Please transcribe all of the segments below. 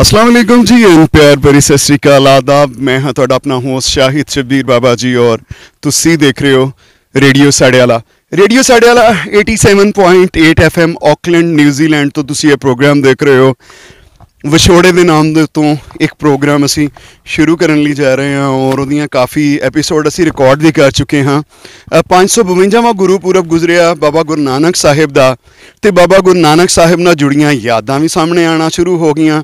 ਅਸਲਾਮ ਅਲੈਕਮ ਜੀ ਐਨ ਪਿਆਰ ਭਰੀ ਸਤਿ ਸ੍ਰੀ ਅਕਾਲ ਆਦਾਬ ਮੈਂ ਹਾਂ ਤੁਹਾਡਾ ਆਪਣਾ ਹੋਸਟ ਸ਼ਾਹਿਦ ਸ਼ਬੀਰ ਬਾਬਾ ਜੀ ਔਰ ਤੁਸੀਂ ਦੇਖ ਰਹੇ ਹੋ ਰੇਡੀਓ ਸਾਡੇ ਵਾਲਾ ਰੇਡੀਓ ਸਾਡੇ ਵਾਲਾ 87.8 ਐਫਐਮ ਆਕਲੈਂਡ ਨਿਊਜ਼ੀਲੈਂਡ ਤੋਂ ਤੁਸੀਂ ਇਹ ਪ੍ਰੋਗਰਾਮ ਦੇਖ ਰਹੇ ਹੋ ਵਿਛੋੜੇ ਦੇ ਨਾਮ ਦੇ ਤੋਂ ਇੱਕ ਪ੍ਰੋਗਰਾਮ ਅਸੀਂ ਸ਼ੁਰੂ ਕਰਨ ਲਈ ਜਾ ਰਹੇ ਹਾਂ ਔਰ ਉਹਦੀਆਂ ਕਾਫੀ ਐਪੀਸੋਡ ਅਸੀਂ ਰਿਕਾਰਡ ਵੀ ਕਰ ਚੁੱਕੇ ਹਾਂ 552ਵਾਂ ਗੁਰੂ ਪੁਰਬ ਗੁਜ਼ਰਿਆ ਬਾਬਾ ਗੁਰੂ ਨਾਨਕ ਸਾਹਿਬ ਦਾ ਤੇ ਬਾਬਾ ਗੁਰੂ ਨਾਨਕ ਸਾਹਿਬ ਨਾਲ ਜੁੜੀਆਂ ਯਾਦਾਂ ਵੀ ਸਾਹਮਣੇ ਆਣਾ ਸ਼ੁਰੂ ਹੋ ਗਈਆਂ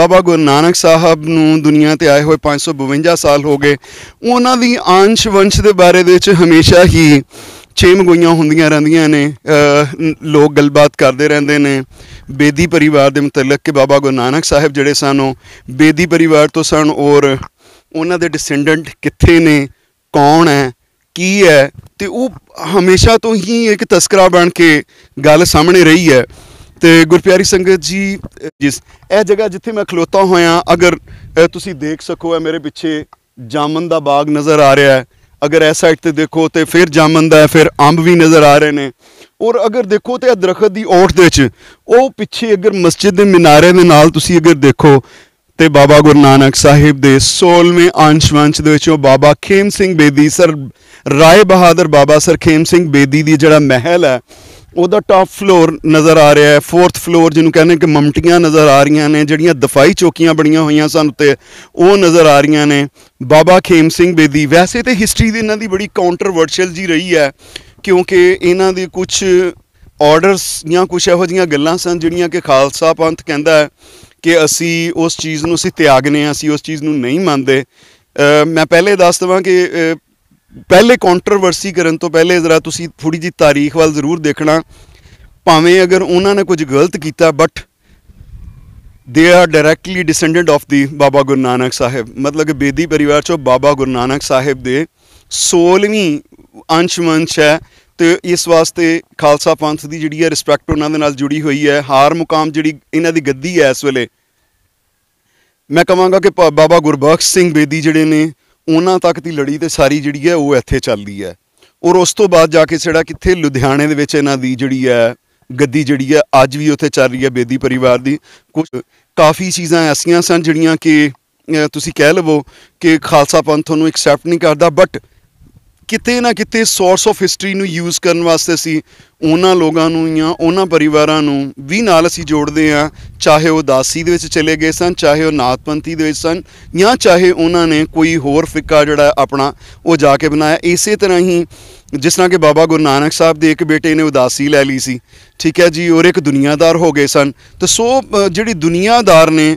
ਬਾਬਾ ਗੁਰੂ ਨਾਨਕ ਸਾਹਿਬ ਨੂੰ ਦੁਨੀਆ ਤੇ ਆਏ ਹੋਏ 552 ਸਾਲ ਹੋ ਗਏ ਉਹਨਾਂ ਦੀ ਆਂਸ਼ ਵੰਸ਼ ਦੇ ਬਾਰੇ ਦੇ ਵਿੱਚ ਹਮੇਸ਼ਾ ਹੀ ਛੇ ਮਗੋਈਆਂ ਹੁੰਦੀਆਂ ਰਹਿੰਦੀਆਂ ਨੇ ਲੋਕ ਗੱਲਬਾਤ ਕਰਦੇ ਰਹਿੰਦੇ ਨੇ ਬੇਦੀ ਪਰਿਵਾਰ ਦੇ ਮੁਤਲਕ ਕਿ ਬਾਬਾ ਗੁਰੂ ਨਾਨਕ ਸਾਹਿਬ ਜਿਹੜੇ ਸਨ ਉਹ ਬੇਦੀ ਪਰਿਵਾਰ ਤੋਂ ਸਨ ਔਰ ਉਹਨਾਂ ਦੇ ਡਿਸੈਂਡੈਂਟ ਕਿੱਥੇ ਨੇ ਕੌਣ ਹੈ ਕੀ ਹੈ ਤੇ ਉਹ ਹਮੇਸ਼ਾ ਤੋਂ ਹੀ ਇੱਕ ਤਸਕਰਾ ਬਣ ਕੇ ਗੱਲ ਸਾਹਮਣੇ ਰਹੀ ਹੈ ਤੇ ਗੁਰਪਿਆਰੀ ਸੰਗਤ ਜੀ ਜਿਸ ਇਹ ਜਗ੍ਹਾ ਜਿੱਥੇ ਮੈਂ ਖਲੋਤਾ ਹੋਇਆ ਅਗਰ ਤੁਸੀਂ ਦੇਖ ਸਕੋ ਹੈ ਮੇਰੇ ਪਿੱਛੇ ਜਾਮਨ ਦਾ ਬਾਗ ਨਜ਼ਰ ਆ ਰਿਹਾ ਹੈ ਅਗਰ ਇਸ ਸਾਈਡ ਤੇ ਦੇਖੋ ਤੇ ਫਿਰ ਜਾਮਨ ਦਾ ਫਿਰ ਅੰਬ ਵੀ ਨਜ਼ਰ ਆ ਰਹੇ ਨੇ ਔਰ ਅਗਰ ਦੇਖੋ ਤੇ ਇਹ ਦਰਖਤ ਦੀ ਔਠ ਦੇ ਵਿੱਚ ਉਹ ਪਿੱਛੇ ਅਗਰ ਮਸਜਿਦ ਦੇ ਮਿਨਾਰੇ ਦੇ ਨਾਲ ਤੁਸੀਂ ਅਗਰ ਦੇਖੋ ਤੇ ਬਾਬਾ ਗੁਰੂ ਨਾਨਕ ਸਾਹਿਬ ਦੇ 16ਵੇਂ ਅੰਸ਼ਵੰਸ਼ ਦੇ ਵਿੱਚੋਂ ਬਾਬਾ ਖੇਮ ਸਿੰਘ ਬੇਦੀ ਸਰ ਰਾਏ ਬਹਾਦਰ ਬਾਬਾ ਸਰ ਖੇਮ ਸਿੰਘ ਬੇਦੀ ਦੀ ਜਿਹੜਾ ਮਹਿਲ ਹੈ ਉਹਦਾ ਟਾਪ ਫਲੋਰ ਨਜ਼ਰ ਆ ਰਿਹਾ ਹੈ ਫੋਰਥ ਫਲੋਰ ਜਿਹਨੂੰ ਕਹਿੰਦੇ ਕਿ ਮਮਟੀਆਂ ਨਜ਼ਰ ਆ ਰਹੀਆਂ ਨੇ ਜਿਹੜੀਆਂ ਦਫਾਈ ਚੌਕੀਆਂ ਬਣੀਆਂ ਹੋਈਆਂ ਸਨ ਉੱਤੇ ਉਹ ਨਜ਼ਰ ਆ ਰਹੀਆਂ ਨੇ ਬਾਬਾ ਖੇਮ ਸਿੰਘ ਬੇਦੀ ਵੈਸੇ ਤੇ ਹਿਸਟਰੀ ਦੀ ਇਹਨਾਂ ਦੀ ਬੜੀ ਕਾਉਂਟਰਵਰਸ਼ੀਅਲ ਜੀ ਰਹੀ ਹੈ ਕਿਉਂਕਿ ਇਹਨਾਂ ਦੇ ਕੁਝ ਆਰਡਰਸ ਜਾਂ ਕੁਝ ਇਹੋ ਜੀਆਂ ਗੱਲਾਂ ਸਨ ਜਿਹੜੀਆਂ ਕਿ ਖਾਲਸਾ ਪੰਥ ਕਹਿੰਦਾ ਹੈ ਕਿ ਅਸੀਂ ਉਸ ਚੀਜ਼ ਨੂੰ ਅਸੀਂ ਤਿਆਗਨੇ ਆ ਅਸੀਂ ਉਸ ਚੀਜ਼ ਨੂੰ ਨਹੀਂ ਮੰਨਦੇ ਮੈਂ ਪਹਿਲੇ ਦੱਸ ਦਵਾਂ ਕਿ ਪਹਿਲੇ ਕੌਂਟਰੋਵਰਸੀ ਕਰਨ ਤੋਂ ਪਹਿਲੇ ਜ਼ਰਾ ਤੁਸੀਂ ਥੋੜੀ ਜੀ ਤਾਰੀਖ ਵੱਲ ਜ਼ਰੂਰ ਦੇਖਣਾ ਭਾਵੇਂ ਅਗਰ ਉਹਨਾਂ ਨੇ ਕੁਝ ਗਲਤ ਕੀਤਾ but they are directly descendant of the Baba Guru Nanak Sahib ਮਤਲਬ ਕਿ ਬੇਦੀ ਪਰਿਵਾਰ ਚੋਂ ਬਾਬਾ ਗੁਰੂ ਨਾਨਕ ਸਾਹਿਬ ਦੇ 16ਵੀਂ ਅੰਸ਼ਮੰਸ਼ ਹੈ ਤੇ ਇਸ ਵਾਸਤੇ ਖਾਲਸਾ ਪੰਥ ਦੀ ਜਿਹੜੀ ਹੈ ਰਿਸਪੈਕਟ ਉਹਨਾਂ ਦੇ ਨਾਲ ਜੁੜੀ ਹੋਈ ਹੈ ਹਾਰ ਮੁਕਾਮ ਜਿਹੜੀ ਇਹਨਾਂ ਦੀ ਗੱਦੀ ਹੈ ਇਸ ਵੇਲੇ ਮੈਂ ਕਹਾਂਗਾ ਕਿ ਬਾਬਾ ਗੁਰਬਖਸ਼ ਸਿੰਘ ਬੇਦੀ ਜਿਹੜੇ ਨੇ ਉਹਨਾਂ ਤੱਕ ਦੀ ਲੜੀ ਤੇ ਸਾਰੀ ਜਿਹੜੀ ਹੈ ਉਹ ਇੱਥੇ ਚੱਲਦੀ ਹੈ ਔਰ ਉਸ ਤੋਂ ਬਾਅਦ ਜਾ ਕੇ ਜਿਹੜਾ ਕਿੱਥੇ ਲੁਧਿਆਣੇ ਦੇ ਵਿੱਚ ਇਹਨਾਂ ਦੀ ਜਿਹੜੀ ਹੈ ਗੱਦੀ ਜਿਹੜੀ ਹੈ ਅੱਜ ਵੀ ਉੱਥੇ ਚੱਲ ਰਹੀ ਹੈ ਬੇਦੀ ਪਰਿਵਾਰ ਦੀ ਕੁਝ ਕਾਫੀ ਚੀਜ਼ਾਂ ਐਸੀਆਂ ਸਨ ਜਿਹੜੀਆਂ ਕਿ ਤੁਸੀਂ ਕਹਿ ਲਵੋ ਕਿ ਖਾਲਸਾ ਪੰਥ ਨੂੰ ਐਕਸੈਪਟ ਨਹੀਂ ਕਰਦਾ ਬਟ ਕਿਤੇ ਨਾ ਕਿਤੇ ਸੋਰਸ ਆਫ ਹਿਸਟਰੀ ਨੂੰ ਯੂਜ਼ ਕਰਨ ਵਾਸਤੇ ਸੀ ਉਹਨਾਂ ਲੋਕਾਂ ਨੂੰ ਜਾਂ ਉਹਨਾਂ ਪਰਿਵਾਰਾਂ ਨੂੰ ਵੀ ਨਾਲ ਅਸੀਂ ਜੋੜਦੇ ਆ ਚਾਹੇ ਉਹ ਦਾਸੀ ਦੇ ਵਿੱਚ ਚਲੇ ਗਏ ਸਨ ਚਾਹੇ ਉਹ ਨਾਤਪੰਤੀ ਦੇ ਵਿੱਚ ਸਨ ਜਾਂ ਚਾਹੇ ਉਹਨਾਂ ਨੇ ਕੋਈ ਹੋਰ ਫਿੱਕਾ ਜਿਹੜਾ ਆਪਣਾ ਉਹ ਜਾ ਕੇ ਬਣਾਇਆ ਇਸੇ ਤਰ੍ਹਾਂ ਹੀ ਜਿਸ ਤਰ੍ਹਾਂ ਕਿ ਬਾਬਾ ਗੁਰੂ ਨਾਨਕ ਸਾਹਿਬ ਦੇ ਇੱਕ ਬੇਟੇ ਨੇ ਉਦਾਸੀ ਲੈ ਲਈ ਸੀ ਠੀਕ ਹੈ ਜੀ ਔਰ ਇੱਕ ਦੁਨੀਆਦਾਰ ਹੋ ਗਏ ਸਨ ਤੇ ਸੋ ਜਿਹੜੀ ਦੁਨੀਆਦਾਰ ਨੇ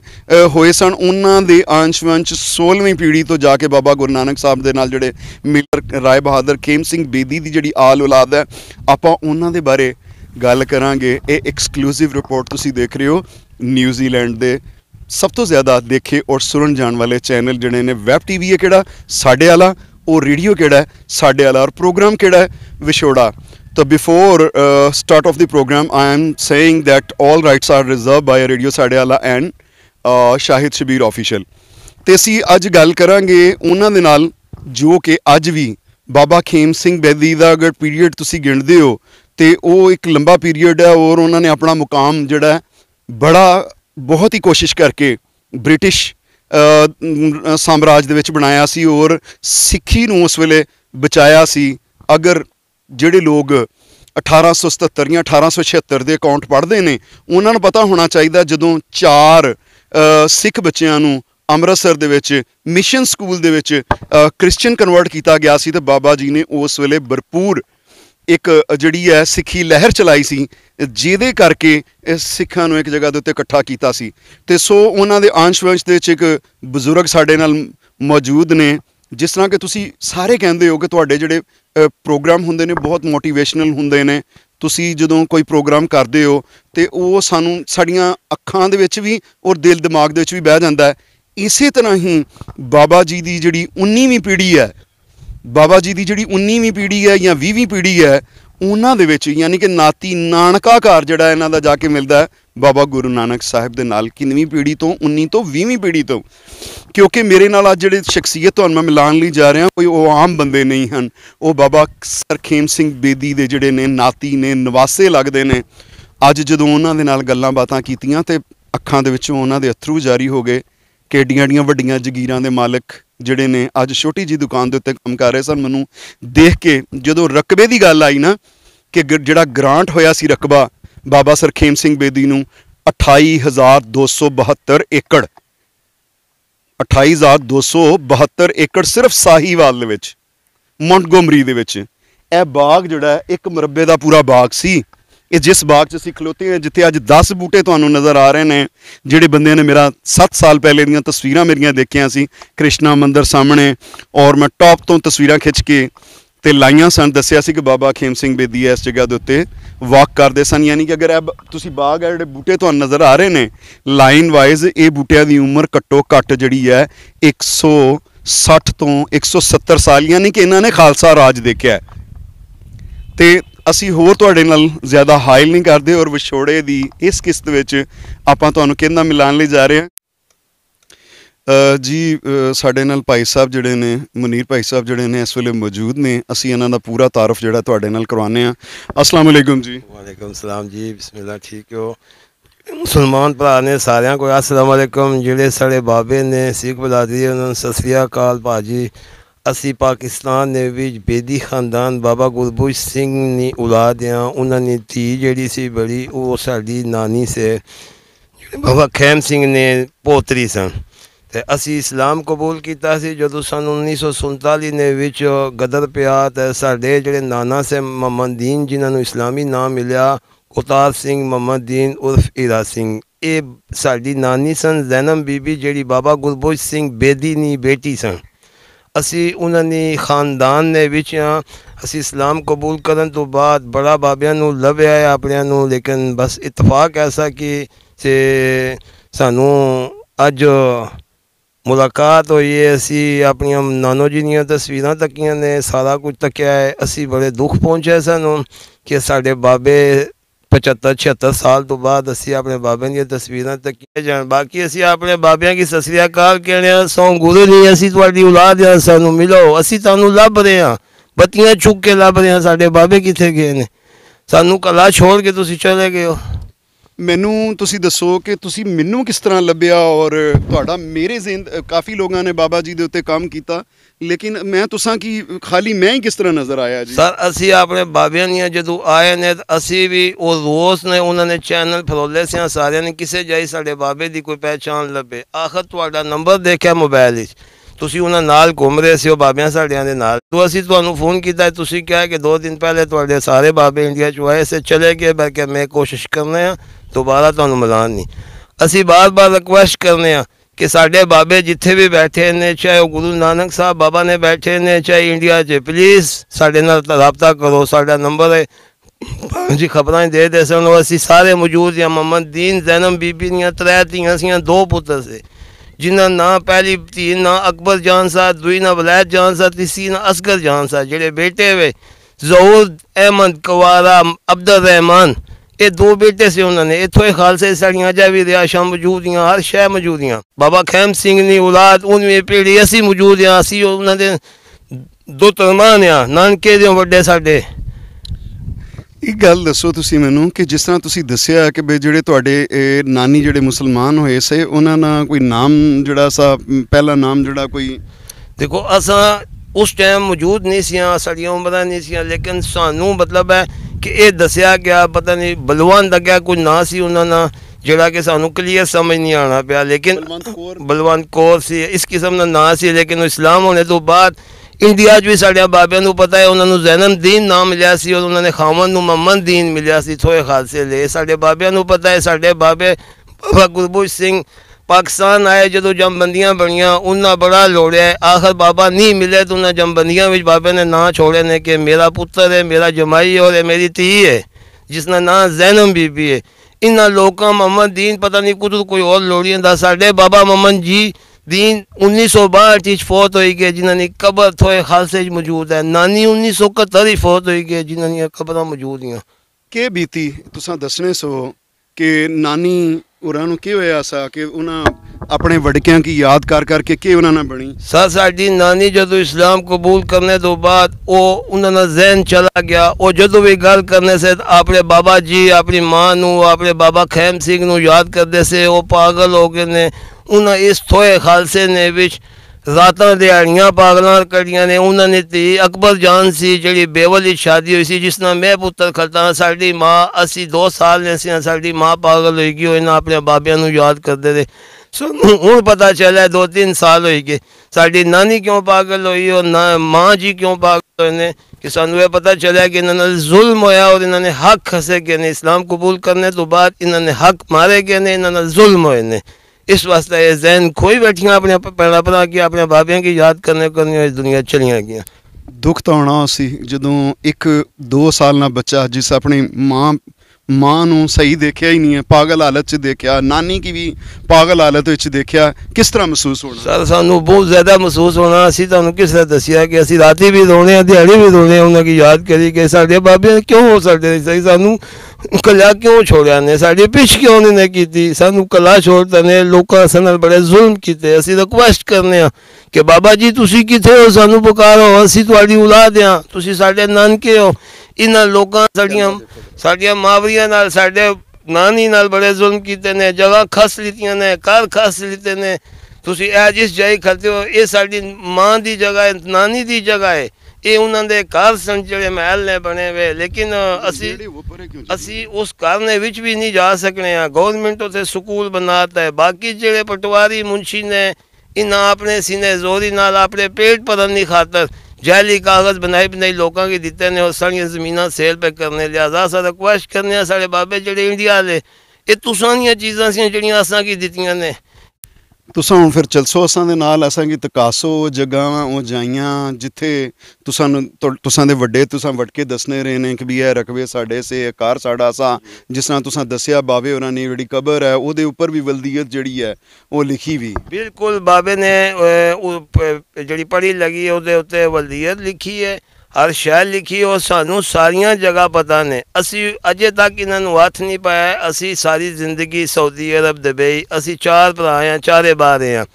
ਹੋਏ ਸਨ ਉਹਨਾਂ ਦੇ ਆਂਸ਼ਵੰਚ 16ਵੀਂ ਪੀੜ੍ਹੀ ਤੋਂ ਜਾ ਕੇ ਬਾਬਾ ਗੁਰੂ ਨਾਨਕ ਸਾਹਿਬ ਦੇ ਨਾਲ ਜਿਹੜੇ ਮਿਲਰ ਰਾਏ ਬਹਾਦਰ ਖੇਮ ਸਿੰਘ ਬੇਦੀ ਦੀ ਜਿਹੜੀ ਆਲ ਔਲਾਦ ਹੈ ਆਪਾਂ ਉਹਨਾਂ ਦੇ ਬਾਰੇ ਗੱਲ ਕਰਾਂਗੇ ਇਹ ਐਕਸਕਲੂਸਿਵ ਰਿਪੋਰਟ ਤੁਸੀਂ ਦੇਖ ਰਹੇ ਹੋ ਨਿਊਜ਼ੀਲੈਂਡ ਦੇ ਸਭ ਤੋਂ ਜ਼ਿਆਦਾ ਦੇਖੇ ਔਰ ਸੁਣਨ ਜਾਣ ਵਾਲੇ ਚੈਨਲ ਜਿਹੜੇ ਨੇ ਵੈਬ ਟੀਵੀ ਹੈ ਕਿਹੜਾ ਸਾਡੇ ਵਾਲਾ ਉਹ ਰੇਡੀਓ ਕਿਹੜਾ ਹੈ ਸਾਡੇ ਵਾਲਾ ਔਰ ਪ੍ਰੋਗਰਾਮ ਕਿਹੜਾ ਹੈ ਵਿਛੋੜਾ ਤਾਂ before start of the program I am saying that all rights are reserved by radio ਸਾਡੇ ਵਾਲਾ ਐਂਡ ਸ਼ਾਹਿਦ ਸ਼ਬੀਰ ਆਫੀਸ਼ੀਅਲ ਤੇ ਅਸੀਂ ਅੱਜ ਗੱਲ ਕਰਾਂਗੇ ਉਹਨਾਂ ਦੇ ਨਾਲ ਜੋ ਕਿ ਅੱਜ ਵੀ ਬਾਬਾ ਖੇਮ ਸਿੰਘ ਬੇਦੀ ਦਾ ਅਗਰ ਪੀਰੀਅਡ ਤੁਸੀਂ ਗਿਣਦੇ ਹੋ ਤੇ ਉਹ ਇੱਕ ਲੰਬਾ ਪੀਰੀਅਡ ਹੈ ਔਰ ਉਹਨਾਂ ਨੇ ਆਪਣਾ ਮੁਕਾਮ ਜਿਹੜਾ ਬੜਾ ਬਹੁਤ ਹੀ ਕੋਸ਼ਿਸ਼ ਕਰਕੇ ਬ੍ਰਿਟਿਸ਼ ਸਾਮਰਾਜ ਦੇ ਵਿੱਚ ਬਣਾਇਆ ਸੀ ਔਰ ਸਿੱਖੀ ਨੂੰ ਉਸ ਵੇਲੇ ਬਚਾਇਆ ਸੀ ਅਗਰ ਜਿਹੜੇ ਲੋਕ 1877 ਜਾਂ 1876 ਦੇ ਅਕਾਊਂਟ ਪੜ੍ਹਦੇ ਨੇ ਉਹਨਾਂ ਨੂੰ ਪਤਾ ਹੋਣਾ ਚਾਹੀਦਾ ਜਦੋਂ ਚਾਰ ਸਿੱਖ ਬੱਚਿਆਂ ਨੂੰ ਅੰਮ੍ਰਿਤਸਰ ਦੇ ਵਿੱਚ ਮਿਸ਼ਨ ਸਕੂਲ ਦੇ ਵਿੱਚ ਕ੍ਰਿਸਚੀਅਨ ਕਨਵਰਟ ਕੀਤਾ ਗਿਆ ਸੀ ਤੇ ਬਾਬਾ ਜੀ ਨੇ ਉਸ ਵੇਲੇ ਭਰਪੂਰ ਇੱਕ ਜਿਹੜੀ ਹੈ ਸਿੱਖੀ ਲਹਿਰ ਚਲਾਈ ਸੀ ਜਿਹਦੇ ਕਰਕੇ ਇਸ ਸਿੱਖਾਂ ਨੂੰ ਇੱਕ ਜਗ੍ਹਾ ਦੇ ਉੱਤੇ ਇਕੱਠਾ ਕੀਤਾ ਸੀ ਤੇ ਸੋ ਉਹਨਾਂ ਦੇ ਆਂਸ਼ਵੰਸ਼ ਦੇ ਵਿੱਚ ਇੱਕ ਬਜ਼ੁਰਗ ਸਾਡੇ ਨਾਲ ਮੌਜੂਦ ਨੇ ਜਿਸ ਤਰ੍ਹਾਂ ਕਿ ਤੁਸੀਂ ਸਾਰੇ ਕਹਿੰਦੇ ਹੋ ਕਿ ਤੁਹਾਡੇ ਜਿਹੜੇ ਪ੍ਰੋਗਰਾਮ ਹੁੰਦੇ ਨੇ ਬਹੁਤ ਮੋਟੀਵੇਸ਼ਨਲ ਹੁੰਦੇ ਨੇ ਤੁਸੀਂ ਜਦੋਂ ਕੋਈ ਪ੍ਰੋਗਰਾਮ ਕਰਦੇ ਹੋ ਤੇ ਉਹ ਸਾਨੂੰ ਸਾਡੀਆਂ ਅੱਖਾਂ ਦੇ ਵਿੱਚ ਵੀ ਔਰ ਦਿਲ ਦਿਮਾਗ ਦੇ ਵਿੱਚ ਵੀ ਬਹਿ ਜਾਂਦਾ ਹੈ ਇਸੇ ਤਰ੍ਹਾਂ ਹੀ ਬਾਬਾ ਜੀ ਦੀ ਜਿਹੜੀ 19ਵੀਂ ਪੀੜ੍ਹੀ ਹੈ ਬਾਬਾ ਜੀ ਦੀ ਜਿਹੜੀ 19ਵੀਂ ਪੀੜ੍ਹੀ ਹੈ ਜਾਂ 20ਵੀਂ ਪੀੜ੍ਹੀ ਹੈ ਉਹਨਾਂ ਦੇ ਵਿੱਚ ਯਾਨੀ ਕਿ ਨਾਤੀ ਨਾਨਕਾ ਘਰ ਜਿਹੜਾ ਇਹਨਾਂ ਦਾ ਜਾ ਕੇ ਮਿਲਦਾ ਹੈ ਬਾਬਾ ਗੁਰੂ ਨਾਨਕ ਸਾਹਿਬ ਦੇ ਨਾਲ ਕਿੰਨਵੀਂ ਪੀੜ੍ਹੀ ਤੋਂ 19 ਤੋਂ 20ਵੀਂ ਪੀੜ੍ਹੀ ਤੋਂ ਕਿਉਂਕਿ ਮੇਰੇ ਨਾਲ ਅੱਜ ਜਿਹੜੇ ਸ਼ਖਸੀਅਤ ਤੁਹਾਨੂੰ ਮੈਂ ਮਿਲਾਣ ਲਈ ਜਾ ਰਿਹਾ ਕੋਈ ਉਹ ਆਮ ਬੰਦੇ ਨਹੀਂ ਹਨ ਉਹ ਬਾਬਾ ਸਰਖੇਮ ਸਿੰਘ ਬੇਦੀ ਦੇ ਜਿਹੜੇ ਨੇ ਨਾਤੀ ਨੇ ਨਿਵਾਸੇ ਲੱਗਦੇ ਨੇ ਅੱਜ ਜਦੋਂ ਉਹਨਾਂ ਦੇ ਨਾਲ ਗੱਲਾਂ ਬਾਤਾਂ ਕੀਤੀਆਂ ਤੇ ਅੱਖਾਂ ਦੇ ਵਿੱਚੋਂ ਉਹਨਾਂ ਦੇ ਅਥਰੂ ਜਾਰੀ ਹੋ ਗਏ ਕਿ ਏਡੀਆਂ ਏਡੀਆਂ ਵੱਡੀਆਂ ਜ਼ਗੀਰਾਂ ਦੇ ਮਾਲਕ ਜਿਹੜੇ ਨੇ ਅੱਜ ਛੋਟੀ ਜੀ ਦੁਕਾਨ ਦੇ ਉੱਤੇ ਕੰਮ ਕਰ ਰਹੇ ਸਨ ਮੈਨੂੰ ਦੇਖ ਕੇ ਜਦੋਂ ਰਕਬੇ ਦੀ ਗੱਲ ਆਈ ਨਾ ਕਿ ਜਿਹੜਾ ਗ੍ਰਾਂਟ ਹੋਇਆ ਸੀ ਰਕਬਾ ਬਾਬਾ ਸਰਖੇਮ ਸਿੰਘ ਬੇਦੀ ਨੂੰ 28272 ਏਕੜ 28272 ਏਕੜ ਸਿਰਫ ਸਾਹੀਵਾਲ ਦੇ ਵਿੱਚ ਮੌਂਟਗੋਮਰੀ ਦੇ ਵਿੱਚ ਇਹ ਬਾਗ ਜਿਹੜਾ ਇੱਕ ਮਰਬੇ ਦਾ ਪੂਰਾ ਬਾਗ ਸੀ ਇਹ ਜਿਸ ਬਾਗ 'ਚ ਅਸੀਂ ਖਲੋਤੇ ਹਾਂ ਜਿੱਥੇ ਅੱਜ 10 ਬੂਟੇ ਤੁਹਾਨੂੰ ਨਜ਼ਰ ਆ ਰਹੇ ਨੇ ਜਿਹੜੇ ਬੰਦਿਆਂ ਨੇ ਮੇਰਾ 7 ਸਾਲ ਪਹਿਲੇ ਦੀਆਂ ਤਸਵੀਰਾਂ ਮੇਰੀਆਂ ਦੇਖੀਆਂ ਸੀ ਕ੍ਰਿਸ਼ਨਾ ਮੰਦਿਰ ਸਾਹਮਣੇ ਔਰ ਮੈਂ ਟੌਪ ਤੋਂ ਤਸਵੀਰਾਂ ਖਿੱਚ ਕੇ ਤੇ ਲਾਈਆਂ ਸਨ ਦੱਸਿਆ ਸੀ ਕਿ ਬਾਬਾ ਖੇਮ ਸਿੰਘ ਬੇਦੀ ਇਸ ਜਗ੍ਹਾ ਦੇ ਉੱਤੇ ਵਾਕ ਕਰਦੇ ਸਨ ਯਾਨੀ ਕਿ ਅਗਰ ਇਹ ਤੁਸੀਂ ਬਾਗ ਹੈ ਜਿਹੜੇ ਬੂਟੇ ਤੁਹਾਨੂੰ ਨਜ਼ਰ ਆ ਰਹੇ ਨੇ ਲਾਈਨ ਵਾਈਜ਼ ਇਹ ਬੂਟਿਆਂ ਦੀ ਉਮਰ ਘੱਟੋ ਘੱਟ ਜਿਹੜੀ ਹੈ 160 ਤੋਂ 170 ਸਾਲ ਯਾਨੀ ਕਿ ਇਹਨਾਂ ਨੇ ਖਾਲਸਾ ਰਾਜ ਦੇਖਿਆ ਤੇ ਅਸੀਂ ਹੋਰ ਤੁਹਾਡੇ ਨਾਲ ਜ਼ਿਆਦਾ ਹਾਇਲ ਨਹੀਂ ਕਰਦੇ ਔਰ ਵਿਛੋੜੇ ਦੀ ਇਸ ਕਿਸ਼ਤ ਵਿੱਚ ਆਪਾਂ ਤੁਹਾਨੂੰ ਕਿੰਨਾ ਮਿਲਾਨ ਲਈ ਜਾ ਰਹੇ ਹਾਂ ਜੀ ਸਾਡੇ ਨਾਲ ਭਾਈ ਸਾਹਿਬ ਜਿਹੜੇ ਨੇ ਮਨੀਰ ਭਾਈ ਸਾਹਿਬ ਜਿਹੜੇ ਨੇ ਇਸ ਵੇਲੇ ਮੌਜੂਦ ਨੇ ਅਸੀਂ ਇਹਨਾਂ ਦਾ ਪੂਰਾ ਤਾਰਫ ਜਿਹੜਾ ਤੁਹਾਡੇ ਨਾਲ ਕਰਵਾਉਂਦੇ ਆ ਅਸਲਾਮ ਅਲੈਕੁਮ ਜੀ ਵਾਲੇਕੁਮ ਸਲਾਮ ਜੀ ਬਿਸਮਿਲ੍ਲਾ ਠੀਕ ਹੋ ਮੁਸਲਮਾਨ ਭਰਾ ਨੇ ਸਾਰਿਆਂ ਕੋ ਅਸਲਾਮ ਅਲੈਕੁਮ ਜਿਹੜੇ ਸਾਡੇ ਬਾਬੇ ਨੇ ਸਿੱਖ ਬਲਾਦੀ ਉਹਨਾਂ ਨੂੰ ਸਤਿ ਸ੍ਰੀ ਅਕਾਲ ਭਾਜੀ ਅਸੀਂ ਪਾਕਿਸਤਾਨ ਦੇ ਵਿੱਚ ਬੇਦੀ ਖਾਨਦਾਨ ਬਾਬਾ ਗੁਰਬੁਜ ਸਿੰਘ ਦੀ ਔਲਾਦ ਆ ਉਹਨਾਂ ਨੇ ਧੀ ਜਿਹੜੀ ਸੀ ਬੜੀ ਉਹ ਸਾਡੀ ਨਾਨੀ ਸੇ ਬਾਬਾ ਖੈਮ ਸਿੰਘ ਨੇ ਪੋਤਰੀ ਸਨ ਤੇ ਅਸੀਂ ਇਸਲਾਮ ਕਬੂਲ ਕੀਤਾ ਸੀ ਜਦੋਂ ਸਨ 1947 ਦੇ ਵਿੱਚ ਗਦਰ ਪਿਆ ਤੇ ਸਾਡੇ ਜਿਹੜੇ ਨਾਨਾ ਸੇ ਮਮਨਦੀਨ ਜਿਨ੍ਹਾਂ ਨੂੰ ਇਸਲਾਮੀ ਨਾਮ ਮਿਲਿਆ ਉਤਾਰ ਸਿੰਘ ਮਮਨਦੀਨ ਉਰਫ ਇਰਾ ਸਿੰਘ ਇਹ ਸਾਡੀ ਨਾਨੀ ਸਨ ਜ਼ੈਨਮ ਬੀਬੀ ਜਿਹੜੀ ਬਾਬਾ ਗੁਰਬੁਜ ਸਿੰਘ ਬੇਦੀ ਦੀ ਬੇਟੀ ਸਨ ਅਸੀਂ ਉਹਨਾਂ ਦੇ ਖਾਨਦਾਨ ਦੇ ਵਿੱਚ ਆ ਅਸੀਂ ਇਸਲਾਮ ਕਬੂਲ ਕਰਨ ਤੋਂ ਬਾਅਦ ਬੜਾ ਬਾਬਿਆਂ ਨੂੰ ਲਵਿਆ ਹੈ ਆਪਣਿਆਂ ਨੂੰ ਲੇਕਿਨ ਬਸ ਇਤਫਾਕ ਐਸਾ ਕਿ ਤੇ ਸਾਨੂੰ ਅੱਜ ਮੁਲਾਕਾਤ ਹੋਈ ਹੈ ਅਸੀਂ ਆਪਣੀਆਂ ਨਾਨੋ ਜੀ ਦੀਆਂ ਤਸਵੀਰਾਂ ਤੱਕੀਆਂ ਨੇ ਸਾਰਾ ਕੁਝ ਤੱਕਿਆ ਹੈ ਅਸੀਂ ਬੜੇ ਦੁੱਖ ਪਹੁੰਚਿਆ ਸਾਨੂੰ ਕਿ ਸਾਡੇ ਬਾਬੇ 75 76 ਸਾਲ ਤੋਂ ਬਾਅਦ ਅਸੀਂ ਆਪਣੇ ਬਾਬਿਆਂ ਦੀਆਂ ਤਸਵੀਰਾਂ ਤੱਕੇ ਜਾਣ ਬਾਕੀ ਅਸੀਂ ਆਪਣੇ ਬਾਬਿਆਂ ਦੀ ਸਸਰੀਆ ਕਾਲ ਕਹਿੰਦੇ ਆ ਸੌ ਗੁਰੂ ਜੀ ਅਸੀਂ ਤੁਹਾਡੀ ਔਲਾਦ ਆ ਸਾਨੂੰ ਮਿਲੋ ਅਸੀਂ ਤੁਹਾਨੂੰ ਲੱਭ ਰਹੇ ਆ ਬੱਤੀਆਂ ਚੁੱਕ ਕੇ ਲੱਭ ਰਹੇ ਆ ਸਾਡੇ ਬਾਬੇ ਕਿੱਥੇ ਗਏ ਨੇ ਸਾਨੂੰ ਕਲਾ ਛੋੜ ਕੇ ਤੁਸੀਂ ਚਲੇ ਗਏ ਹੋ ਮੈਨੂੰ ਤੁਸੀਂ ਦੱਸੋ ਕਿ ਤੁਸੀਂ ਮੈਨੂੰ ਕਿਸ ਤਰ੍ਹਾਂ ਲੱਭਿਆ ਔਰ ਤੁਹਾਡਾ ਮੇਰੇ ਜ਼ਿੰਦ ਕਾਫੀ ਲੋਕਾਂ ਨੇ ਬਾਬਾ ਜੀ ਦੇ ਉੱਤੇ ਕੰਮ ਕੀਤਾ ਲੇਕਿਨ ਮੈਂ ਤੁਸਾਂ ਕੀ ਖਾਲੀ ਮੈਂ ਹੀ ਕਿਸ ਤਰ੍ਹਾਂ ਨਜ਼ਰ ਆਇਆ ਜੀ ਸਰ ਅਸੀਂ ਆਪਣੇ ਬਾਬਿਆਂ ਦੀਆਂ ਜਦੋਂ ਆਏ ਨੇ ਅਸੀਂ ਵੀ ਉਹ ਰੋਜ਼ ਨੇ ਉਹਨਾਂ ਨੇ ਚੈਨਲ ਫਰੋਲੇ ਸਿਆਂ ਸਾਰਿਆਂ ਨੇ ਕਿਸੇ ਜਾਈ ਸਾਡੇ ਬਾਬੇ ਦੀ ਕੋਈ ਪਹਿਚਾਣ ਲੱਭੇ ਆਖਰ ਤੁਹਾਡਾ ਨੰਬਰ ਦੇਖਿਆ ਮੋਬਾਈਲ ਵਿੱਚ ਤੁਸੀਂ ਉਹਨਾਂ ਨਾਲ ਘੁੰਮ ਰਹੇ ਸੀ ਉਹ ਬਾਬਿਆਂ ਸਾਡਿਆਂ ਦੇ ਨਾਲ ਤੋਂ ਅਸੀਂ ਤੁਹਾਨੂੰ ਫੋਨ ਕੀਤਾ ਤੁਸੀਂ ਕਿਹਾ ਕਿ ਦੋ ਦਿਨ ਪਹਿਲੇ ਤੁਹਾਡੇ ਸਾਰੇ ਬਾਬੇ ਇੰਡੀਆ ਚ ਆਏ ਸੇ ਚਲੇ ਗਏ ਬਲਕਿ ਮੈਂ ਕੋਸ਼ਿਸ਼ ਕਰਨੇ ਆ ਦੁਬਾਰਾ ਤੁਹਾਨੂੰ ਮਿਲਾਨ ਨਹੀਂ ਅਸੀਂ ਬਾਰ-ਬਾਰ ਰਿਕੁਐਸਟ ਕਰਨੇ ਆ કે સાડે બાબા જਿੱਥે ਵੀ બેઠે ને ચાહે ગુરુ નાનક સાહેબ બાબા ને બેઠે ને ચાહે ઇન્ડિયા છે પ્લીઝ સાડે ਨਾਲ رابطہ કરો સાડા નંબર છે ભાંગી ખબરા દે દેસંગો અસી سارے મજૂદ હે અમમદદીન જનમ બીબી ની ત્રે તિયા સિયા દો પુત્ર સે જિના ના પહેલી તી ના અકબર જાન સા દુઈ ના બલૈજ જાન સા તિસિ ના અસ્કર જાન સા જેડે બેટે વે ઝૌર અહેમદ કવારા અબ્દુર રહેમાન ਇਹ ਦੋ ਬੇਟੇ ਸੀ ਉਹਨਾਂ ਨੇ ਇੱਥੋਂ ਹੀ ਖਾਲਸੇ ਸਾਡੀਆਂ ਵੀ ਦੇ ਆਸ਼ਾਂ ਮੌਜੂਦੀਆਂ ਹਰ ਸ਼ੈ ਮੌਜੂਦੀਆਂ ਬਾਬਾ ਖੈਮ ਸਿੰਘ ਦੀ ਔਲਾਦ ਉਹਨਵੇਂ ਪੀੜੀ ਅਸੀਂ ਮੌਜੂਦ ਆ ਅਸੀਂ ਉਹਨਾਂ ਦੇ ਦੋ ਤਰਮਾਨ ਆ ਨਾਨਕੇ ਦੇ ਵੱਡੇ ਸਾਡੇ ਇਹ ਗੱਲ ਦੱਸੋ ਤੁਸੀਂ ਮੈਨੂੰ ਕਿ ਜਿਸ ਤਰ੍ਹਾਂ ਤੁਸੀਂ ਦੱਸਿਆ ਕਿ ਬੇ ਜਿਹੜੇ ਤੁਹਾਡੇ ਨਾਨੀ ਜਿਹੜੇ ਮੁਸਲਮਾਨ ਹੋਏ ਸੇ ਉਹਨਾਂ ਦਾ ਕੋਈ ਨਾਮ ਜਿਹੜਾ ਸਾ ਪਹਿਲਾ ਨਾਮ ਜਿਹੜਾ ਕੋਈ ਦੇਖੋ ਅਸਾਂ ਉਸ ਟਾਈਮ ਮੌਜੂਦ ਨਹੀਂ ਸੀ ਸਾਡੀਆਂ ਉਮਰਾਂ ਨਹੀਂ ਸੀ ਲੇਕਿਨ ਸਾਨੂੰ ਮਤਲਬ ਹੈ ਕਿ ਇਹ ਦੱਸਿਆ ਗਿਆ ਪਤਾ ਨਹੀਂ ਬਲਵੰਤ ਦਾ ਗਿਆ ਕੋਈ ਨਾਂ ਸੀ ਉਹਨਾਂ ਦਾ ਜਿਹੜਾ ਕਿ ਸਾਨੂੰ ਕਲੀਅਰ ਸਮਝ ਨਹੀਂ ਆਣਾ ਪਿਆ ਲੇਕਿਨ ਬਲਵੰਤ ਕੌਰ ਸੀ ਇਸ ਕਿਸਮ ਦਾ ਨਾਂ ਸੀ ਲੇਕਿਨ ਇਸਲਾਮ ਹੋਣੇ ਤੋਂ ਬਾਅਦ ਇੰਡੀਆ 'ਚ ਵੀ ਸਾਡੇ ਬਾਬਿਆਂ ਨੂੰ ਪਤਾ ਹੈ ਉਹਨਾਂ ਨੂੰ ਜ਼ੈਨਮਦੀਨ ਨਾਮ ਮਿਲਿਆ ਸੀ ਔਰ ਉਹਨਾਂ ਨੇ ਖਾਵਨ ਨੂੰ ਮਮਨਦੀਨ ਮਿਲਿਆ ਸੀ ਥੋਏ ਖਾਲਸੇ ਲਈ ਸਾਡੇ ਬਾਬਿਆਂ ਨੂੰ ਪਤਾ ਹੈ ਸਾਡੇ ਬਾਬੇ ਬਾਬਾ ਗੁਰਬੁਜ ਸਿੰਘ पाकिस्तान आए जो जमबंदियां बनिया उन्हें बड़ा लोड़े आखिर बाबा नहीं मिले तो उन्हें जमबंदियों में बाबे ने ना छोड़े ने कि मेरा पुत्र है मेरा जमाई और है मेरी धी है जिसना ना जैनम बीबी है इन्हों लोगों ममन दीन पता नहीं कुछ कोई और लोड़ी हाँ साढ़े बाबा ममन जी दीन उन्नीस सौ बाहठ च फोत हो गए जिन्होंने कबर थोए खालस मौजूद है नानी उन्नीस सौ कहत्तर फोत हो गए जिन्होंने कबर मौजूद हैं के बीती तसने सो ਕਿ ਨਾਨੀ ਉਹਨਾਂ ਨੂੰ ਕੀ ਹੋਇਆ ਸਾ ਕਿ ਉਹਨਾਂ ਆਪਣੇ ਵੜਕਿਆਂ ਕੀ ਯਾਦ ਕਰ ਕਰਕੇ ਕੀ ਉਹਨਾਂ ਨਾਲ ਬਣੀ ਸਾ ਸਾਡੀ ਨਾਨੀ ਜਦੋਂ ਇਸਲਾਮ ਕਬੂਲ ਕਰਨੇ ਤੋਂ ਬਾਅਦ ਉਹ ਉਹਨਾਂ ਦਾ ਜ਼ਹਿਨ ਚਲਾ ਗਿਆ ਉਹ ਜਦੋਂ ਵੀ ਗੱਲ ਕਰਨੇ ਸੇ ਆਪਣੇ ਬਾਬਾ ਜੀ ਆਪਣੀ ਮਾਂ ਨੂੰ ਆਪਣੇ ਬਾਬਾ ਖੈਮ ਸਿੰਘ ਨੂੰ ਯਾਦ ਕਰਦੇ ਸੇ ਉਹ ਪਾਗਲ ਹੋ ਗਏ ਨੇ ਉਹਨਾਂ ਇਸ ਥੋਏ ਖਾਲਸੇ ਨੇ ਵਿੱਚ रात दिहाड़िया पागलों कड़िया ने उन्होंने धी अकबर जान से जी बेवल शादी हुई थी जिसना मैं पुत्र खता सा माँ असी दो साल ने साड़ी माँ पागल होगी और इन्होंने अपने बाबिया याद करते रहे सू हूँ पता चल दो तीन साल हो गए साड़ी नानी क्यों पागल हुई और ना माँ जी क्यों पागल होने कि सू पता चल कि इन्होंने जुल्म होया और इन्होंने हक खसे गए ने इस्लाम कबूल करने तो बाद इन्होंने हक मारे गए ने इन्होंने जुल्म होए ने ਵਾਸਤੇ ਇਹ ਜ਼ਹਿਨ ਕੋਈ ਬੈਠੀਆਂ ਆਪਣੇ ਆਪ ਭੈਣਾਂ ਪਤਾ ਕਿ ਆਪਣੇ ਬਾਬਿਆਂ ਕੀ ਯਾਦ ਕਰਨੇ ਕਰਨੀ ਇਸ ਦੁਨੀਆ ਚਲੀਆਂ ਗਈਆਂ ਦੁੱਖ ਤਾਂ ਹੋਣਾ ਸੀ ਜਦੋਂ ਇੱਕ 2 ਸਾਲ ਦਾ ਬੱਚਾ ਜਿਸ ਆਪਣੀ ਮਾਂ ਮਾਂ ਨੂੰ ਸਹੀ ਦੇਖਿਆ ਹੀ ਨਹੀਂ ਹੈ ਪਾਗਲ ਹਾਲਤ 'ਚ ਦੇਖਿਆ ਨਾਨੀ ਕੀ ਵੀ ਪਾਗਲ ਹਾਲਤ ਵਿੱਚ ਦੇਖਿਆ ਕਿਸ ਤਰ੍ਹਾਂ ਮਹਿਸੂਸ ਹੋਣਾ ਸਾਨੂੰ ਬਹੁਤ ਜ਼ਿਆਦਾ ਮਹਿਸੂਸ ਹੋਣਾ ਅਸੀਂ ਤੁਹਾਨੂੰ ਕਿਸ ਤਰ੍ਹਾਂ ਦੱਸਿਆ ਕਿ ਅਸੀਂ ਰਾਤੀ ਵੀ ਰੋਣੇ ਆ ਦਿਹਾੜੀ ਵੀ ਰੋਣੇ ਆ ਉਹਨਾਂ ਦੀ ਯਾਦ ਕਰੀ ਕਿ ਸਾਡੇ ਬਾਬੇ ਕਿਉਂ ਹੋ ਸਕਦੇ ਸਹੀ ਸਾਨੂੰ ਕਲਾ ਕਿਉਂ ਛੋੜਿਆ ਨੇ ਸਾਡੀ ਪਿਛ ਕਿਉਂ ਨਹੀਂ ਕੀਤੀ ਸਾਨੂੰ ਕਲਾ ਛੋੜਤਾ ਨੇ ਲੋਕਾਂ ਨਾਲ ਬੜੇ ਜ਼ੁਲਮ ਕੀਤੇ ਅਸੀਂ ਰਿਕੁਐਸਟ ਕਰਨੇ ਆ ਕਿ ਬਾਬਾ ਜੀ ਤੁਸੀਂ ਕਿੱਥੇ ਹੋ ਸਾਨੂੰ ਪੁਕਾਰੋ ਅਸੀਂ ਤੁਹਾਡੀ ਔਲਾਦ ਆ ਤੁਸੀਂ ਸਾਡੇ ਨਾਨਕੇ ਹੋ ਇਹਨਾਂ ਲੋਕਾਂ ਸਾਡੀਆਂ ਸਾਡੀਆਂ ਮਾਵਰੀਆਂ ਨਾਲ ਸਾਡੇ ਨਾਨੀ ਨਾਲ ਬੜੇ ਜ਼ੁਲਮ ਕੀਤੇ ਨੇ ਜਗ੍ਹਾ ਖਸ ਲਿਤੀਆਂ ਨੇ ਘਰ ਖਸ ਲਿਤੇ ਨੇ ਤੁਸੀਂ ਇਹ ਜਿਸ ਜਾਈ ਖਲਦੇ ਹੋ ਇਹ ਸਾਡੀ ਮਾਂ ਦੀ ਜਗ੍ਹਾ ਹੈ ਨਾਨੀ ਦੀ ਜਗ੍ਹਾ ਹੈ ਇਹ ਉਹਨਾਂ ਦੇ ਘਰ ਸਨ ਜਿਹੜੇ ਮਹਿਲ ਨੇ ਬਣੇ ਹੋਏ ਲੇਕਿਨ ਅਸੀਂ ਅਸੀਂ ਉਸ ਕਰਨੇ ਵਿੱਚ ਵੀ ਨਹੀਂ ਜਾ ਸਕਨੇ ਆ ਗਵਰਨਮੈਂਟ ਉਸੇ ਸਕੂਲ ਬਣਾਤਾ ਹੈ ਬਾਕੀ ਜਿਹੜੇ ਪਟਵਾਰੀ ਮੁੰਸ਼ੀ ਨੇ ਇਹਨਾਂ ਆਪਣੇ ਸੀਨੇ ਜ਼ੋਰੀ ਨਾਲ ਆਪਣੇ ਪੇਟ ਭਰਨ ਦੀ ਖਾਤਰ ਜਾਲੀ ਕਾਗਜ਼ ਬਣਾਈ ਬਣਾਈ ਲੋਕਾਂ ਕੇ ਦਿੱਤੇ ਨੇ ਉਹ ਸਾਰੀਆਂ ਜ਼ਮੀਨਾਂ ਸੇਲ ਪੇ ਕਰਨੇ ਲਿਆ ਆਜ਼ਾ ਸਾਡਾ ਕੁਐਸ਼ ਕਰਨੇ ਸਾਡੇ ਬਾਬੇ ਜਿਹੜੇ ਇੰਡੀਆ ਦੇ ਇਹ ਤੁਸਾਂ ਦੀਆਂ ਚੀਜ਼ਾਂ ਸੀ ਜਿਹੜੀਆਂ ਅਸਾਂ ਕੀ ਦਿੱਤੀਆਂ ਨੇ ਤੁਸੀਂ ਹੁਣ ਫਿਰ ਚਲਸੋ ਅਸਾਂ ਦੇ ਨਾਲ ਅਸਾਂ ਕੀ ਤਕਾਸੋ ਜਗਾਵਾਂ ਉਹ ਜਾਈਆਂ ਜਿੱਥੇ ਤੁਸਾਂ ਤੁਸਾਂ ਦੇ ਵੱਡੇ ਤੁਸਾਂ ਵਟਕੇ ਦੱਸਨੇ ਰਹੇ ਨੇ ਕਿ ਵੀ ਇਹ ਰਕਵੇ ਸਾਡੇ ਸੇ ਆਕਾਰ ਸਾਡਾ ਸਾ ਜਿਸ ਤਰ੍ਹਾਂ ਤੁਸਾਂ ਦੱਸਿਆ ਬਾਬੇ ਉਹਨਾਂ ਨੇ ਜਿਹੜੀ ਕਬਰ ਹੈ ਉਹਦੇ ਉੱਪਰ ਵੀ ਵਲਦੀਅਤ ਜਿਹੜੀ ਹੈ ਉਹ ਲਿਖੀ ਵੀ ਬਿਲਕੁਲ ਬਾਬੇ ਨੇ ਉਹ ਜਿਹੜੀ ਪੜੀ ਲੱਗੀ ਉਹਦੇ ਉੱਤੇ ਵਲਦੀਅਤ ਲਿਖੀ ਹੈ ਹਰ ਸ਼ੈ ਲਿਖੀ ਉਹ ਸਾਨੂੰ ਸਾਰੀਆਂ ਜਗ੍ਹਾ ਪਤਾ ਨੇ ਅਸੀਂ ਅਜੇ ਤੱਕ ਇਹਨਾਂ ਨੂੰ ਹੱਥ ਨਹੀਂ ਪਾਇਆ ਅਸੀਂ ਸਾਰੀ ਜ਼ਿੰਦਗੀ ਸਾਊਦੀ ਅਰਬ ਦੁਬਈ ਅਸੀਂ ਚਾਰ ਭਰਾ ਆ ਚਾਰੇ ਬਾਰੇ ਆ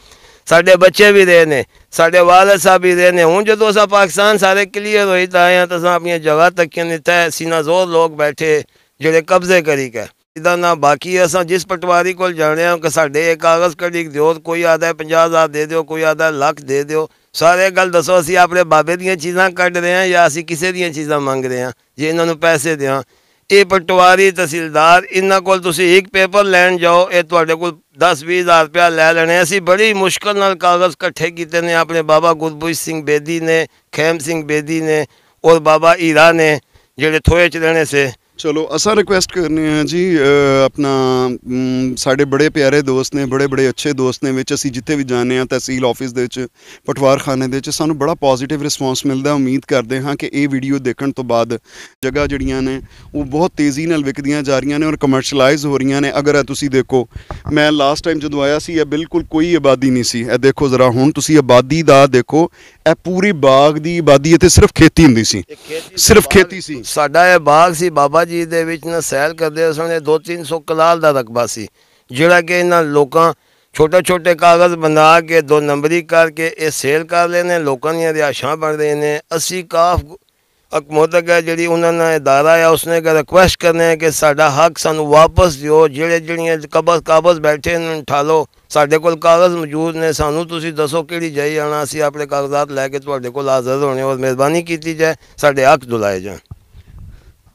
ਸਾਡੇ ਬੱਚੇ ਵੀ ਰਹੇ ਨੇ ਸਾਡੇ ਵਾਲਦ ਸਾਹਿਬ ਵੀ ਰਹੇ ਨੇ ਹੁਣ ਜਦੋਂ ਅਸਾਂ ਪਾਕਿਸਤਾਨ ਸਾਰੇ ਕਲੀਅਰ ਹੋਈ ਤਾਂ ਆਇਆ ਤਾਂ ਅਸਾਂ ਆਪਣੀਆਂ ਜਗ੍ਹਾ ਤੱਕ ਨਹੀਂ ਤੈ ਸੀਨਾ ਜ਼ੋਰ ਲੋਕ ਬੈਠੇ ਜਿਹੜੇ ਕਬਜ਼ੇ ਕਰੀ ਗਏ ਇਹਦਾ ਨਾ ਬਾਕੀ ਅਸਾਂ ਜਿਸ ਪਟਵਾਰੀ ਕੋਲ ਜਾਣਿਆ ਕਿ ਸਾਡੇ ਇੱਕ ਕਾਗਜ਼ ਕੜੀ ਦਿਓ ਕੋਈ ਆਦਾ 50000 ਦੇ ਦਿਓ ਕੋਈ ਆਦਾ ਲੱਖ ਦੇ ਦਿਓ ਸਾਰੇ ਗੱਲ ਦੱਸੋ ਅਸੀਂ ਆਪਣੇ ਬਾਬੇ ਦੀਆਂ ਚੀਜ਼ਾਂ ਕੱਢ ਰਹੇ ਆ ਜਾਂ ਅਸੀਂ ਕਿਸੇ ਦੀਆਂ ਚੀਜ਼ਾਂ ਮੰਗ ਰਹੇ ਆ ਜੇ ਇਹਨਾਂ ਨੂੰ ਪੈਸੇ ਦਿਆਂ ਇਹ ਪਟਵਾਰੀ ਤਹਿਸੀਲਦਾਰ ਇਹਨਾਂ ਕੋਲ ਤੁਸੀਂ ਇੱਕ ਪੇਪਰ ਲੈਣ ਜਾਓ ਇਹ ਤੁਹਾਡੇ ਕੋਲ 10-20000 ਰੁਪਇਆ ਲੈ ਲੈਣੇ ਅਸੀਂ ਬੜੀ ਮੁਸ਼ਕਲ ਨਾਲ ਕਾਗਜ਼ ਇਕੱਠੇ ਕੀਤੇ ਨੇ ਆਪਣੇ ਬਾਬਾ ਗੁਰਬੁਜ ਸਿੰਘ ਬੇਦੀ ਨੇ ਖੇਮ ਸਿੰਘ ਬੇਦੀ ਨੇ ਔਰ ਬਾਬਾ ਈਰਾ ਨੇ ਜਿਹੜੇ ਥੋਏ ਚ ਦੇਣੇ ਸੇ ਚਲੋ ਅਸਾਂ ਰਿਕੁਐਸਟ ਕਰਨੇ ਆ ਜੀ ਆਪਣਾ ਸਾਡੇ ਬੜੇ ਪਿਆਰੇ ਦੋਸਤ ਨੇ ਬੜੇ ਬੜੇ ਅੱਛੇ ਦੋਸਤ ਨੇ ਵਿੱਚ ਅਸੀਂ ਜਿੱਥੇ ਵੀ ਜਾਂਦੇ ਆ ਤਹਿਸੀਲ ਆਫਿਸ ਦੇ ਵਿੱਚ ਪਟਵਾਰਖਾਨੇ ਦੇ ਵਿੱਚ ਸਾਨੂੰ ਬੜਾ ਪੋਜ਼ਿਟਿਵ ਰਿਸਪੌਂਸ ਮਿਲਦਾ ਉਮੀਦ ਕਰਦੇ ਹਾਂ ਕਿ ਇਹ ਵੀਡੀਓ ਦੇਖਣ ਤੋਂ ਬਾਅਦ ਜਗ੍ਹਾ ਜਿਹੜੀਆਂ ਨੇ ਉਹ ਬਹੁਤ ਤੇਜ਼ੀ ਨਾਲ ਵਿਕਦੀਆਂ ਜਾ ਰਹੀਆਂ ਨੇ ਔਰ ਕਮਰਸ਼ੀਅਲਾਈਜ਼ ਹੋ ਰਹੀਆਂ ਨੇ ਅਗਰ ਤੁਸੀਂ ਦੇਖੋ ਮੈਂ ਲਾਸਟ ਟਾਈਮ ਜਦੋਂ ਆਇਆ ਸੀ ਇਹ ਬਿਲਕੁਲ ਕੋਈ ਆਬਾਦੀ ਨਹੀਂ ਸੀ ਇਹ ਦੇਖੋ ਜ਼ਰਾ ਹੁਣ ਤੁਸੀਂ ਆਬਾਦੀ ਦਾ ਦੇਖੋ ਇਹ ਪੂਰੀ ਬਾਗ ਦੀ ਆਬਾਦੀ ਇੱਥੇ ਸਿਰਫ ਖੇਤੀ ਹੁੰਦੀ ਸੀ ਸਿਰਫ ਖੇਤੀ ਸੀ ਸਾਡਾ ਇਹ ਬਾਗ ਸੀ ਬਾਬਾ ਜੀ ਦੇ ਵਿੱਚ ਨਾ ਸੈਲ ਕਰਦੇ ਉਸ ਵੇਲੇ 2-300 ਕਲਾਲ ਦਾ ਰਕਬਾ ਸੀ ਜਿਹੜਾ ਕਿ ਇਹਨਾਂ ਲੋਕਾਂ ਛੋਟੇ ਛੋਟੇ ਕਾਗਜ਼ ਬਣਾ ਕੇ ਦੋ ਨੰਬਰੀ ਕਰਕੇ ਇਹ ਸੇਲ ਕਰ ਲੈਨੇ ਲੋਕਾਂ ਦੀਆਂ ਰਿਆਸ਼ਾਂ ਬਣਦੇ ਨੇ ਅਸੀਂ ਕਾਫ ਹੈ ਜਿਹੜੀ ਉਹਨਾਂ ਨਾਲ ਇਦਾਰਾ ਆ ਉਸਨੇ ਕਿ ਰਿਕੁਐਸਟ ਕਰਨੇ ਹੈ ਕਿ ਸਾਡਾ ਹੱਕ ਸਾਨੂੰ ਵਾਪਸ ਦਿਓ ਜਿਹੜੇ ਜਿਹੜੀਆਂ ਕਬਜ਼ ਕਾਬਜ਼ ਬੈਠੇ ਨੇ ਉਠਾ ਸਾਡੇ ਕੋਲ ਕਾਗਜ਼ ਮੌਜੂਦ ਨੇ ਸਾਨੂੰ ਤੁਸੀਂ ਦੱਸੋ ਕਿਹੜੀ ਜਾਈ ਆਣਾ ਅਸੀਂ ਆਪਣੇ ਕਾਗਜ਼ਾਤ ਲੈ ਕੇ ਤੁਹਾਡੇ ਕੋਲ ਹਾਜ਼ਰ ਹੋਣੇ ਹੋ ਮਿਹਰਬਾਨੀ ਕੀਤੀ ਜਾਏ ਸਾਡੇ ਹੱਕ ਦੁਲਾਏ ਜਾਣ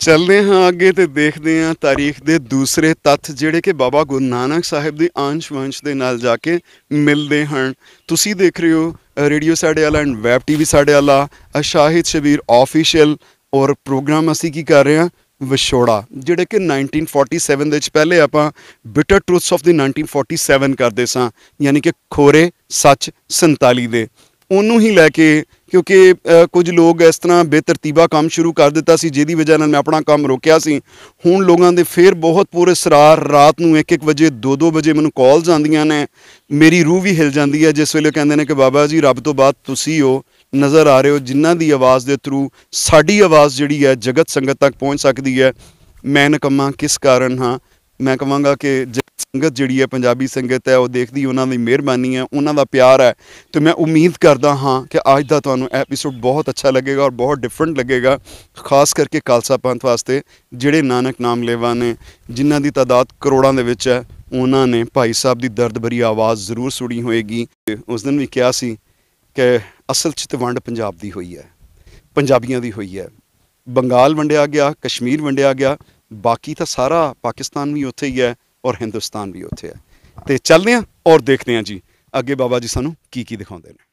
ਚੱਲਦੇ ਹਾਂ ਅੱਗੇ ਤੇ ਦੇਖਦੇ ਹਾਂ ਤਾਰੀਖ ਦੇ ਦੂਸਰੇ ਤੱਥ ਜਿਹੜੇ ਕਿ ਬਾਬਾ ਗੁਰੂ ਨਾਨਕ ਸਾਹਿਬ ਦੇ ਅੰਸ਼ ਵੰਸ਼ ਦੇ ਨਾਲ ਜਾ ਕੇ ਮਿਲਦੇ ਹਨ ਤੁਸੀਂ ਦੇਖ ਰਹੇ ਹੋ ਰੇਡੀਓ ਸਾਡੇ ਵਾਲਾ ਐਂਡ ਵੈਬ ਟੀਵੀ ਸਾਡੇ ਵਾਲਾ ਸ਼ਾਹਿਦ ਸ਼ਬੀਰ ਆਫੀਸ਼ੀਅਲ ਔਰ ਪ੍ਰੋਗਰਾਮ ਅਸੀਂ ਕੀ ਕਰ ਰਹੇ ਹਾਂ ਵਿਛੋੜਾ ਜਿਹੜੇ ਕਿ 1947 ਦੇ ਵਿੱਚ ਪਹਿਲੇ ਆਪਾਂ ਬਿਟਰ ਟਰੂਥਸ ਆਫ ਦੀ 1947 ਕਰਦੇ ਸਾਂ ਯਾਨੀ ਕਿ ਖੋਰੇ ਸੱਚ 47 ਦੇ ਉਹਨੂੰ ਹੀ ਲੈ ਕੇ ਕਿਉਂਕਿ ਕੁਝ ਲੋਕ ਇਸ ਤਰ੍ਹਾਂ ਬੇਤਰਤੀਬਾ ਕੰਮ ਸ਼ੁਰੂ ਕਰ ਦਿੱਤਾ ਸੀ ਜਿਹਦੀ ਵਜ੍ਹਾ ਨਾਲ ਮੈਂ ਆਪਣਾ ਕੰਮ ਰੋਕਿਆ ਸੀ ਹੁਣ ਲੋਕਾਂ ਦੇ ਫੇਰ ਬਹੁਤ ਪੂਰੇ ਸਰਾਰ ਰਾਤ ਨੂੰ 1-1 ਵਜੇ 2-2 ਵਜੇ ਮੈਨੂੰ ਕਾਲਸ ਆਉਂਦੀਆਂ ਨੇ ਮੇਰੀ ਰੂਹ ਵੀ ਹਿਲ ਜਾਂਦੀ ਹੈ ਜਿਸ ਵੇਲੇ ਕਹਿੰਦੇ ਨੇ ਕਿ ਬਾਬਾ ਜੀ ਰੱਬ ਤੋਂ ਬਾਅਦ ਤੁਸੀਂ ਹੋ ਨਜ਼ਰ ਆ ਰਹੇ ਹੋ ਜਿਨ੍ਹਾਂ ਦੀ ਆਵਾਜ਼ ਦੇ ਥਰੂ ਸਾਡੀ ਆਵਾਜ਼ ਜਿਹੜੀ ਹੈ ਜਗਤ ਸੰਗਤ ਤੱਕ ਪਹੁੰਚ ਸਕਦੀ ਹੈ ਮੈਂ ਨਕਮਾ ਕਿਸ ਕਾਰਨ ਹਾਂ ਮੈਂ ਕਹਾਂਗਾ ਕਿ ਸੰਗਤ ਜਿਹੜੀ ਹੈ ਪੰਜਾਬੀ ਸੰਗਤ ਹੈ ਉਹ ਦੇਖਦੀ ਉਹਨਾਂ ਦੀ ਮਿਹਰਬਾਨੀ ਹੈ ਉਹਨਾਂ ਦਾ ਪਿਆਰ ਹੈ ਤੇ ਮੈਂ ਉਮੀਦ ਕਰਦਾ ਹਾਂ ਕਿ ਅੱਜ ਦਾ ਤੁਹਾਨੂੰ ਐਪੀਸੋਡ ਬਹੁਤ ਅੱਛਾ ਲੱਗੇਗਾ ਔਰ ਬਹੁਤ ਡਿਫਰੈਂਟ ਲੱਗੇਗਾ ਖਾਸ ਕਰਕੇ ਕਾਲਸਾ ਪੰਥ ਵਾਸਤੇ ਜਿਹੜੇ ਨਾਨਕ ਨਾਮ ਲੈਵਾ ਨੇ ਜਿਨ੍ਹਾਂ ਦੀ ਤਾਦਾਦ ਕਰੋੜਾਂ ਦੇ ਵਿੱਚ ਹੈ ਉਹਨਾਂ ਨੇ ਭਾਈ ਸਾਹਿਬ ਦੀ ਦਰਦ ਭਰੀ ਆਵਾਜ਼ ਜ਼ਰੂਰ ਸੁਣੀ ਹੋਏਗੀ ਉਸ ਦਿਨ ਵੀ ਕਿਹਾ ਸੀ ਕਿ ਅਸਲ ਚ ਵੰਡ ਪੰਜਾਬ ਦੀ ਹੋਈ ਹੈ ਪੰਜਾਬੀਆਂ ਦੀ ਹੋਈ ਹੈ ਬੰਗਾਲ ਵੰਡਿਆ ਗਿਆ ਕਸ਼ਮੀਰ ਵੰਡਿਆ ਗਿਆ ਬਾਕੀ ਤਾਂ ਸਾਰਾ ਪਾਕਿਸਤਾਨ ਵੀ ਉੱਥੇ ਹੀ ਹੈ ਔਰ ਹਿੰਦੁਸਤਾਨ ਵੀ ਉੱਥੇ ਹੈ ਤੇ ਚੱਲਦੇ ਆਂ ਔਰ ਦੇਖਦੇ ਆਂ ਜੀ ਅੱਗੇ ਬਾਬਾ ਜੀ ਸਾਨੂੰ ਕੀ ਕੀ ਦਿਖਾਉਂਦੇ ਨੇ